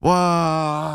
哇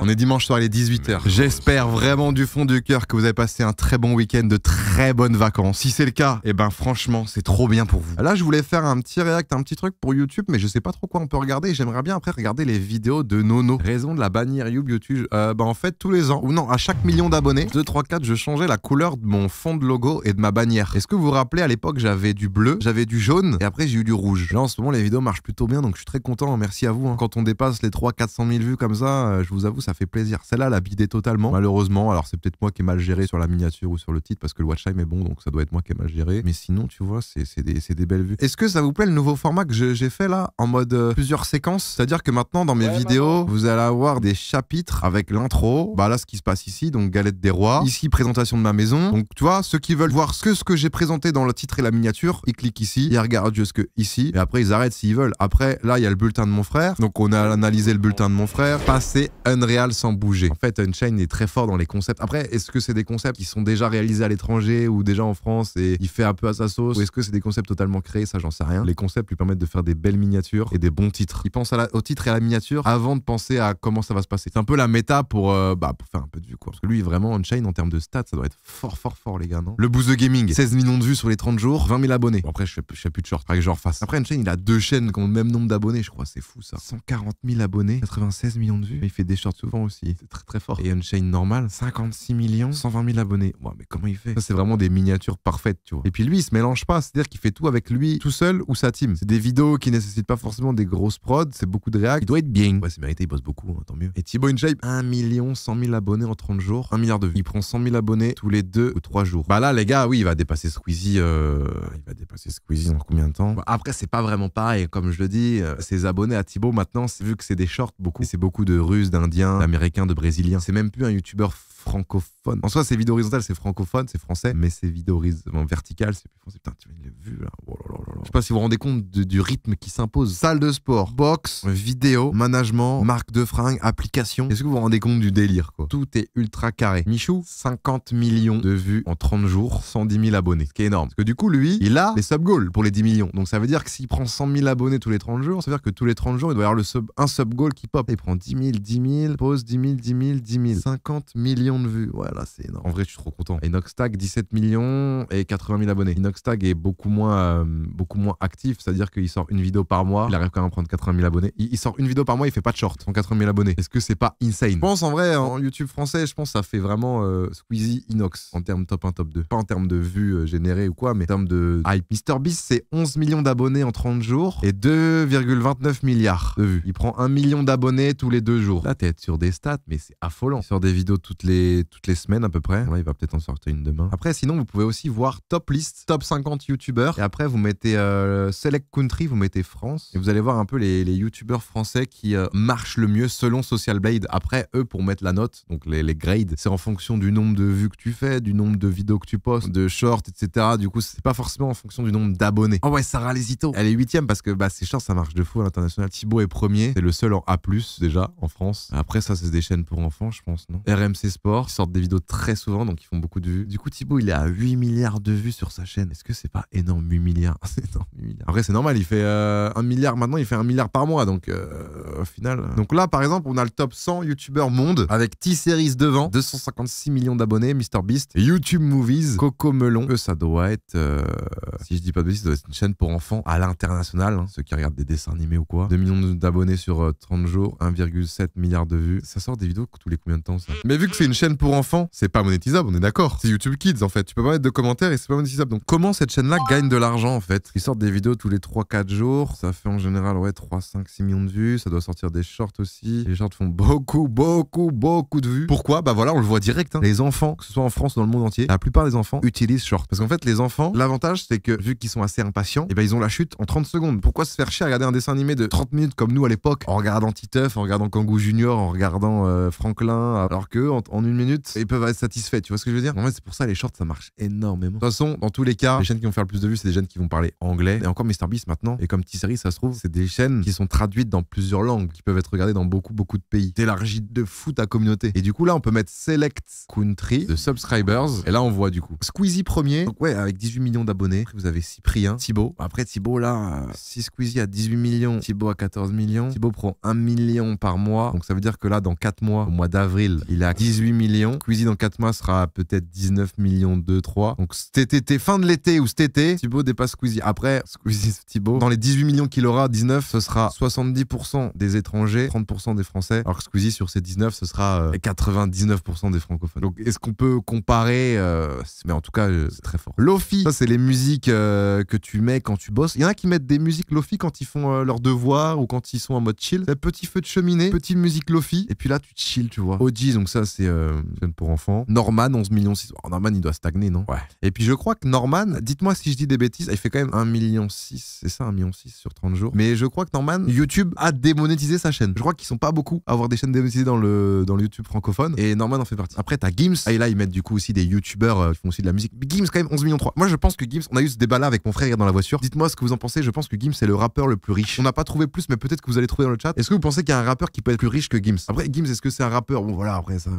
On est dimanche soir, les 18h. J'espère vraiment du fond du cœur que vous avez passé un très bon week-end, de très bonnes vacances. Si c'est le cas, eh ben franchement, c'est trop bien pour vous. Là, je voulais faire un petit react, un petit truc pour YouTube, mais je sais pas trop quoi on peut regarder. J'aimerais bien après regarder les vidéos de Nono. Raison de la bannière YouTube, euh, bah en fait, tous les ans, ou non, à chaque million d'abonnés, 2, 3, 4, je changeais la couleur de mon fond de logo et de ma bannière. Est-ce que vous vous rappelez, à l'époque, j'avais du bleu, j'avais du jaune, et après, j'ai eu du rouge. Là, en ce moment, les vidéos marchent plutôt bien, donc je suis très content. Merci à vous. Hein. Quand on dépasse les 3, 400 000 vues comme ça, euh, je vous avoue, ça fait plaisir. Celle-là, l'a bidé totalement, malheureusement. Alors, c'est peut-être moi qui ai mal géré sur la miniature ou sur le titre parce que le watch time est bon, donc ça doit être moi qui ai mal géré. Mais sinon, tu vois, c'est des, belles vues. Est-ce que ça vous plaît le nouveau format que j'ai fait là, en mode euh, plusieurs séquences C'est-à-dire que maintenant, dans mes vidéos, vous allez avoir des chapitres avec l'intro. Bah là, ce qui se passe ici, donc galette des rois. Ici, présentation de ma maison. Donc, tu vois, ceux qui veulent voir ce que, ce que j'ai présenté dans le titre et la miniature, ils cliquent ici, ils regardent jusque ici, et après, ils arrêtent s'ils veulent. Après, là, il y a le bulletin de mon frère. Donc, on a analysé le bulletin de mon frère. Passé Unreal sans bouger. En fait, Unchain est très fort dans les concepts. Après, est-ce que c'est des concepts qui sont déjà réalisés à l'étranger ou déjà en France et il fait un peu à sa sauce Ou est-ce que c'est des concepts totalement créés Ça, j'en sais rien. Les concepts lui permettent de faire des belles miniatures et des bons titres. Il pense au titre et à la miniature avant de penser à comment ça va se passer. C'est un peu la méta pour, euh, bah, pour faire un peu de vue, quoi. Parce que lui, vraiment, Unchained, en termes de stats, ça doit être fort, fort, fort, les gars, non Le de Gaming, 16 millions de vues sur les 30 jours, 20 000 abonnés. après, je fais, plus de shorts. Après, genre face. Après, Unchain, il a deux chaînes qui ont le même nombre d'abonnés, je crois. C'est fou, ça. 140 000 abonnés, 96 millions de vues. Il fait des shorts aussi. C'est très très fort. Et chaîne normal, 56 millions, 120 000 abonnés. Ouais, mais comment il fait Ça, c'est vraiment des miniatures parfaites, tu vois. Et puis lui, il se mélange pas. C'est-à-dire qu'il fait tout avec lui, tout seul ou sa team. C'est des vidéos qui nécessitent pas forcément des grosses prods. C'est beaucoup de réact. Il doit être bien. Ouais, c'est mérité, il bosse beaucoup, hein, tant mieux. Et Thibaut InShape, 1 million 100 000 abonnés en 30 jours, 1 milliard de vues. Il prend 100 000 abonnés tous les 2 ou 3 jours. Bah là, les gars, oui, il va dépasser Squeezie. Euh, il va dépasser Squeezie dans combien de temps bah, Après, c'est pas vraiment pareil. Comme je le dis, euh, ses abonnés à Thibaut maintenant, vu que c'est des shorts, beaucoup, c'est beaucoup de Russes, d'Indiens, américain de brésilien, C'est même plus un youtubeur francophone. En soi, c'est vidéo horizontale, c'est francophone, c'est français, mais c'est vidéos horizontale, vertical, c'est plus français. Putain, tu l'as vu oh là. là, Je sais pas si vous vous rendez compte du rythme qui s'impose. Salle de sport, boxe, vidéo, management, marque de fringues, application. Est-ce que vous vous rendez compte du délire quoi Tout est ultra carré. Michou, 50 millions de vues en 30 jours, 110 000 abonnés, ce qui est énorme. Parce que du coup, lui, il a les sub goals pour les 10 millions. Donc ça veut dire que s'il prend 100 000 abonnés tous les 30 jours, ça veut dire que tous les 30 jours, il doit y avoir le sub, un sub goal qui pop. Il prend 10 000, 10 000, pose 10 000, 10 000, 10 000, 50 millions de vues. Voilà, c'est énorme. En vrai, je suis trop content. Inoxtag, 17 millions et 80 000 abonnés. Inoxtag est beaucoup moins, euh, beaucoup moins actif, c'est-à-dire qu'il sort une vidéo par mois. Il arrive quand même à prendre 80 000 abonnés. Il, sort une vidéo par mois, il fait pas de short. 180 000 abonnés. Est-ce que c'est pas insane Je pense, en vrai, en YouTube français, je pense que ça fait vraiment euh, Inox en termes top 1, top 2. Pas en termes de vues euh, générées ou quoi, mais en termes de hype. Beast, c'est 11 millions d'abonnés en 30 jours et 2,29 milliards de vues. Il prend 1 million d'abonnés tous les deux jours. Là, t'es sur des stats, mais c'est affolant. Il sort des vidéos toutes les toutes les semaines à peu près. il va peut-être en sortir une demain. Après, sinon, vous pouvez aussi voir top list, top 50 youtubeurs. Et après, vous mettez euh, select country, vous mettez France. Et vous allez voir un peu les, les youtubeurs français qui euh, marchent le mieux selon Social Blade. Après, eux, pour mettre la note, donc les, grades, c'est en fonction du nombre de vues que tu fais, du nombre de vidéos que tu postes, de shorts, etc. Du coup, c'est pas forcément en fonction du nombre d'abonnés. Oh ouais, Sarah Lesito, elle est huitième parce que bah, c'est chiant, ça marche de fou à l'international. Thibaut est premier, c'est le seul en A+, déjà, en France. Après, ça, c'est des chaînes pour enfants, je pense, non RMC Sport sortent des vidéos très souvent, donc ils font beaucoup de vues. Du coup, Thibaut, il est à 8 milliards de vues sur sa chaîne. Est-ce que c'est pas énorme 8 milliards C'est énorme, 8 milliards. Après, c'est normal, il fait euh, un 1 milliard maintenant, il fait 1 milliard par mois, donc euh, au final. Euh. Donc là, par exemple, on a le top 100 YouTubeurs monde avec T-Series devant, 256 millions d'abonnés, MrBeast, YouTube Movies, Coco Melon. Eux, ça doit être, si je dis pas de bêtises, ça doit être une chaîne pour enfants à l'international, hein. ceux qui regardent des dessins animés ou quoi. 2 millions d'abonnés sur 30 jours, 1,7 milliard de vues. Ça sort des vidéos tous les combien de temps ça Mais vu que c'est une chaîne pour enfants, c'est pas monétisable, on est d'accord. C'est YouTube Kids en fait. Tu peux pas mettre de commentaires et c'est pas monétisable. Donc comment cette chaîne-là gagne de l'argent en fait Ils sortent des vidéos tous les 3-4 jours. Ça fait en général ouais 3, 5, 6 millions de vues. Ça doit sortir des shorts aussi. Les shorts font beaucoup, beaucoup, beaucoup de vues. Pourquoi Bah voilà, on le voit direct. Hein. Les enfants, que ce soit en France ou dans le monde entier, la plupart des enfants utilisent shorts. Parce qu'en fait, les enfants, l'avantage c'est que vu qu'ils sont assez impatients, et eh ben ils ont la chute en 30 secondes. Pourquoi se faire chier à regarder un dessin animé de 30 minutes comme nous à l'époque en regardant Titeuf, en regardant Kangoo Junior, en regardant euh, Franklin, alors que en minutes minute, ils peuvent être satisfaits. Tu vois ce que je veux dire En fait, c'est pour ça les shorts, ça marche énormément. De toute façon, dans tous les cas, les chaînes qui vont faire le plus de vues, c'est des chaînes qui vont parler anglais. Et encore MrBeast maintenant. Et comme Tisserie, ça se trouve, c'est des chaînes qui sont traduites dans plusieurs langues, qui peuvent être regardées dans beaucoup, beaucoup de pays. T'élargis de fou ta communauté. Et du coup, là, on peut mettre Select Country de subscribers. Et là, on voit du coup Squeezie premier. ouais, avec 18 millions d'abonnés. Vous avez Cyprien, Thibaut. Après, Thibaut, là, si Squeezie a 18 millions, Thibaut a 14 millions, Thibaut prend 1 million par mois. Donc, ça veut dire que là, dans 4 mois, au mois d'avril, il a 18 millions. Squeezie, dans 4 mois, sera peut-être 19 millions 2, 3. Donc cet été, fin de l'été ou cet été, Thibaut dépasse Squeezie. Après, Squeezie, Thibaut, dans les 18 millions qu'il aura, 19, ce sera 70% des étrangers, 30% des Français. Alors que Squeezie, sur ces 19, ce sera 99% euh, des francophones. Donc est-ce qu'on peut comparer euh, Mais en tout cas, euh, c'est très fort. Lofi, ça, c'est les musiques que tu mets quand tu bosses. Il y en a qui mettent des musiques Lofi quand ils font leurs devoirs ou quand ils sont en mode chill. petit feu de cheminée, petite musique Lofi. Et puis là, tu chill, tu vois. OG, donc ça, c'est euh, pour enfants. Norman, 11 millions 6. Norman, il doit stagner, non Ouais. Et puis je crois que Norman, dites-moi si je dis des bêtises, il fait quand même 1 million 6. C'est ça, 1 million 6 sur 30 jours. Mais je crois que Norman, YouTube a démonétisé sa chaîne. Je crois qu'ils sont pas beaucoup à avoir des chaînes démonétisées dans le, dans le YouTube francophone. Et Norman en fait partie. Après, t'as Gims. et là, ils mettent du coup aussi des YouTubeurs euh, qui font aussi de la musique. Gims, quand même, 11 millions 3. Moi, je pense que Gims, on a eu ce débat là avec mon frère dans la voiture. Dites-moi ce que vous en pensez. Je pense que Gims, est le rappeur le plus riche. On n'a pas trouvé plus, mais peut-être que vous allez trouver dans le chat. Est-ce que vous pensez qu'il y a un rappeur qui peut être plus riche que Gims Après, Gims, est-ce que c'est un rappeur Bon, voilà, après ça,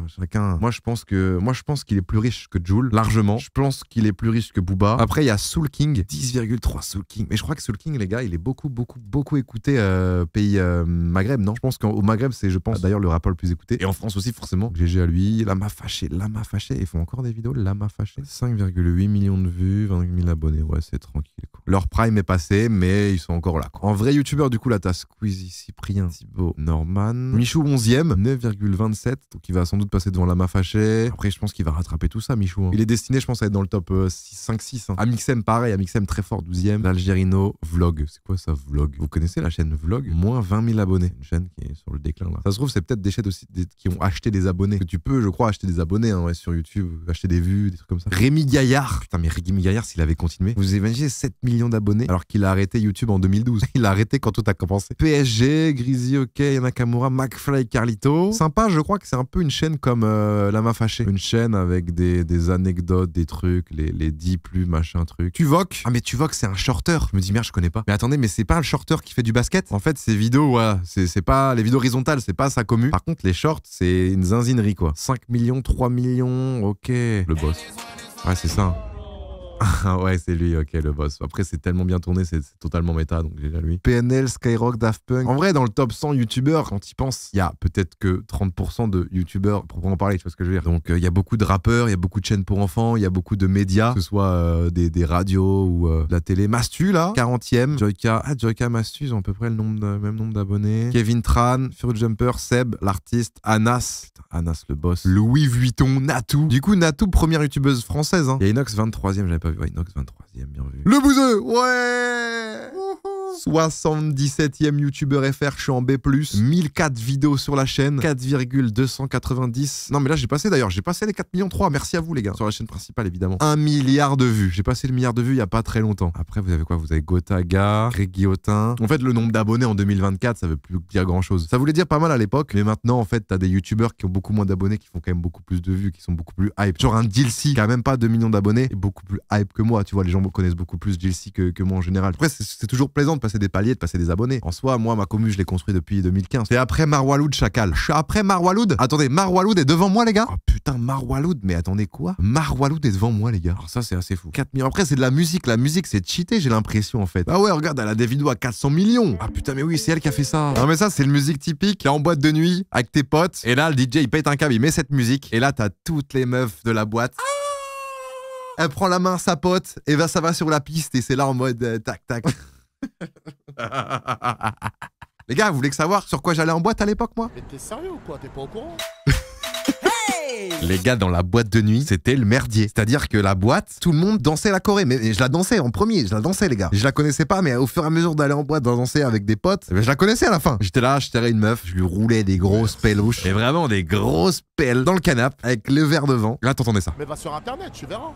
moi, je pense que moi, je pense qu'il est plus riche que Joule, largement. Je pense qu'il est plus riche que Booba. Après, il y a Soul King, 10,3 Soul King. Mais je crois que Soul King, les gars, il est beaucoup, beaucoup, beaucoup écouté euh, pays euh, Maghreb, non Je pense qu'au Maghreb, c'est, je pense, d'ailleurs, le rappeur le plus écouté. Et en France aussi, forcément. GG à lui, Lama Fâché, Lama Fâché. Ils font encore des vidéos, Lama Fâché. 5,8 millions de vues, 25 000 abonnés. Ouais, c'est tranquille. Leur prime est passé, mais ils sont encore là. En vrai youtubeur, du coup, là, t'as Squeezie, Cyprien, Thibaut, Norman, Michou 11e, 9,27. Donc, il va sans doute passer devant m'a fâché. Après, je pense qu'il va rattraper tout ça, Michou. Hein. Il est destiné, je pense, à être dans le top 5-6. Euh, à hein. Amixem, pareil, Amixem très fort, 12e. L'Algérino Vlog. C'est quoi ça, Vlog Vous connaissez la chaîne Vlog Moins 20 000 abonnés. Une chaîne qui est sur le déclin là. Ça se trouve, c'est peut-être des chaînes aussi qui ont acheté des abonnés. tu peux, je crois, acheter des abonnés hein, sur YouTube, acheter des vues, des trucs comme ça. Rémi Gaillard. Putain, mais Rémi Gaillard, s'il avait continué, vous imaginez 7 millions d'abonnés alors qu'il a arrêté YouTube en 2012. il a arrêté quand tout a commencé. PSG, Grizzly, OK, Nakamura, McFly, Carlito. Sympa, je crois que c'est un peu une chaîne comme. Euh, euh, la main fâchée. Une chaîne avec des, des anecdotes, des trucs, les, les 10 plus, machin truc. voques Ah, mais tu voques, c'est un shorteur me dis, merde, je connais pas. Mais attendez, mais c'est pas le shorteur qui fait du basket En fait, ces vidéos, ouais, c'est pas. Les vidéos horizontales, c'est pas ça commu. Par contre, les shorts, c'est une zinzinerie, quoi. 5 millions, 3 millions, ok. Le boss. Ouais, c'est ça. Ah ouais, c'est lui, ok, le boss. Après, c'est tellement bien tourné, c'est totalement méta, donc déjà lui. PNL, Skyrock, Daft Punk. En vrai, dans le top 100 youtubeurs, quand ils pensent, il y a peut-être que 30% de youtubeurs, en parler, tu vois ce que je veux dire. Donc, euh, il y a beaucoup de rappeurs, il y a beaucoup de chaînes pour enfants, il y a beaucoup de médias, que ce soit euh, des, radios ou euh, de la télé. Mastu, là, 40 ème Joyka, ah, Joyka Mastu, ils ont à peu près le nombre même nombre d'abonnés. Kevin Tran, Fruit Jumper, Seb, l'artiste, Anas, putain, Anas le boss, Louis Vuitton, Natou. Du coup, Natou, première youtubeuse française. Hein. Inox, 23e, j'avais pas pas vu. Nox 23ème, bien vu. Le bouseux Ouais 77e youtubeur FR, je suis en B+, 1004 vidéos sur la chaîne, 4,290. Non mais là j'ai passé d'ailleurs, j'ai passé les 4 millions 3, merci à vous les gars, sur la chaîne principale évidemment. 1 milliard de vues, j'ai passé le milliard de vues il y a pas très longtemps. Après vous avez quoi Vous avez Gotaga, Guillotin. En fait le nombre d'abonnés en 2024 ça veut plus dire grand chose. Ça voulait dire pas mal à l'époque, mais maintenant en fait t'as des youtubeurs qui ont beaucoup moins d'abonnés, qui font quand même beaucoup plus de vues, qui sont beaucoup plus hype. Genre un DLC qui a même pas 2 millions d'abonnés est beaucoup plus hype que moi, tu vois, les gens connaissent beaucoup plus DLC que, que moi en général. Après c'est toujours plaisant passer des paliers, de passer des abonnés. En soi, moi, ma commu, je l'ai construit depuis 2015. Et après Marwaloud Chacal. Je suis après Marwaloud. Attendez, Marwaloud est devant moi, les gars. Oh putain, Marwaloud, mais attendez quoi Marwaloud est devant moi, les gars. Alors ça, c'est assez fou. 4 millions. Après, c'est de la musique. La musique, c'est cheaté, j'ai l'impression, en fait. Ah ouais, regarde, elle a des vidéos à 400 millions. Ah putain, mais oui, c'est elle qui a fait ça. Non, mais ça, c'est le musique typique. T'es en boîte de nuit avec tes potes. Et là, le DJ, il pète un câble, il met cette musique. Et là, t'as toutes les meufs de la boîte ah elle prend la main, sa pote, et va, ça va sur la piste, et c'est là en mode euh, tac, tac. Les gars, vous voulez que savoir sur quoi j'allais en boîte à l'époque, moi Mais t'es sérieux ou quoi T'es pas au courant les gars, dans la boîte de nuit, c'était le merdier. C'est-à-dire que la boîte, tout le monde dansait la Corée. Mais je la dansais en premier, je la dansais, les gars. Je la connaissais pas, mais au fur et à mesure d'aller en boîte, d'en danser avec des potes, eh ben, je la connaissais à la fin. J'étais là, je tirais une meuf, je lui roulais des grosses pelouches. Et vraiment des grosses pelles dans le canap' avec le verre devant. Là, t'entendais ça. Mais va sur internet, tu verras.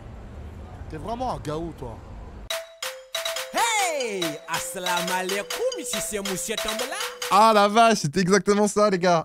T'es vraiment un gaou, toi. Hey, assalamu alaikum, ici c'est Monsieur là. Ah la vache, c'était exactement ça les gars.